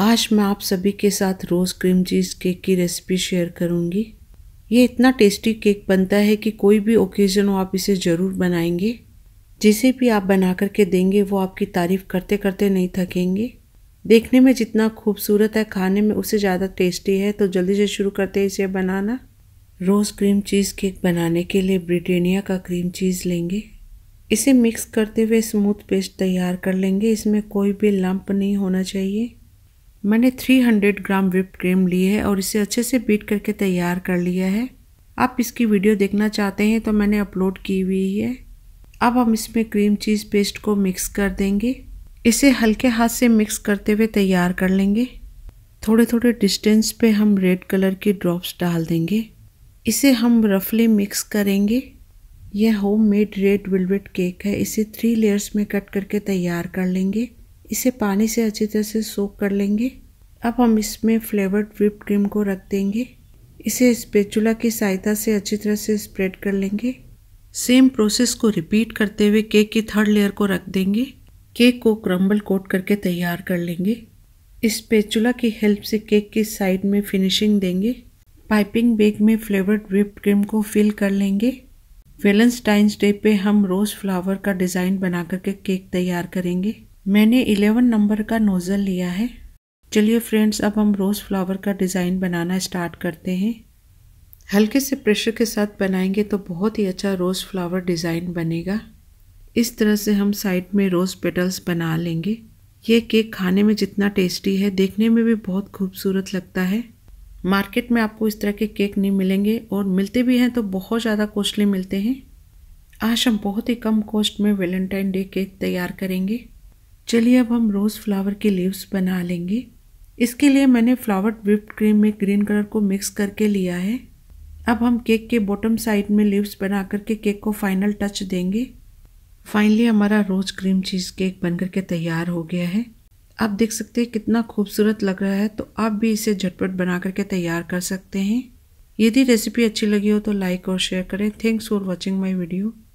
आज मैं आप सभी के साथ रोज़ क्रीम चीज़ केक की रेसिपी शेयर करूँगी ये इतना टेस्टी केक बनता है कि कोई भी ओकेज़न हो आप इसे ज़रूर बनाएंगे जिसे भी आप बना कर के देंगे वो आपकी तारीफ़ करते करते नहीं थकेंगे देखने में जितना खूबसूरत है खाने में उससे ज़्यादा टेस्टी है तो जल्दी से शुरू करते हैं इसे बनाना रोज़ क्रीम चीज़ केक बनाने के लिए ब्रिटेनिया का क्रीम चीज़ लेंगे इसे मिक्स करते हुए स्मूथ पेस्ट तैयार कर लेंगे इसमें कोई भी लंप नहीं होना चाहिए मैंने 300 ग्राम विप क्रीम ली है और इसे अच्छे से बीट करके तैयार कर लिया है आप इसकी वीडियो देखना चाहते हैं तो मैंने अपलोड की हुई है अब हम इसमें क्रीम चीज़ पेस्ट को मिक्स कर देंगे इसे हल्के हाथ से मिक्स करते हुए तैयार कर लेंगे थोड़े थोड़े डिस्टेंस पे हम रेड कलर के ड्रॉप्स डाल देंगे इसे हम रफली मिक्स करेंगे यह home made red velvet cake है इसे थ्री लेयर्स में कट करके तैयार कर लेंगे इसे पानी से अच्छी तरह से सोख कर लेंगे अब हम इसमें फ्लेवर्ड व्हिप क्रीम को रख देंगे इसे स्पेचुला की सहायता से अच्छी तरह से स्प्रेड कर लेंगे सेम प्रोसेस को रिपीट करते हुए केक की थर्ड लेयर को रख देंगे केक को क्रम्बल कोट करके तैयार कर लेंगे इस पेचुला की हेल्प से केक की साइड में फिनिशिंग देंगे पाइपिंग बेग में फ्लेवर्ड व्हिप क्रीम को फिल कर लेंगे वेलेंस्टाइंस डे पे हम रोज़ फ्लावर का डिज़ाइन बना करके केक तैयार करेंगे मैंने 11 नंबर का नोज़ल लिया है चलिए फ्रेंड्स अब हम रोज़ फ्लावर का डिज़ाइन बनाना स्टार्ट करते हैं हल्के से प्रेशर के साथ बनाएंगे तो बहुत ही अच्छा रोज़ फ्लावर डिज़ाइन बनेगा इस तरह से हम साइड में रोज़ पेटल्स बना लेंगे ये केक खाने में जितना टेस्टी है देखने में भी बहुत खूबसूरत लगता है मार्केट में आपको इस तरह के केक नहीं मिलेंगे और मिलते भी हैं तो बहुत ज़्यादा कॉस्टली मिलते हैं आज हम बहुत ही कम कॉस्ट में वेलेंटाइन डे केक तैयार करेंगे चलिए अब हम रोज़ फ्लावर के लीव्स बना लेंगे इसके लिए मैंने फ्लावर व्हिप क्रीम में ग्रीन कलर को मिक्स करके लिया है अब हम केक के बॉटम साइड में लीव्स बना करके केक को फाइनल टच देंगे फाइनली हमारा रोज़ क्रीम चीज़ केक बन करके तैयार हो गया है आप देख सकते हैं कितना खूबसूरत लग रहा है तो आप भी इसे झटपट बना करके तैयार कर सकते हैं यदि रेसिपी अच्छी लगी हो तो लाइक और शेयर करें thanks for watching my video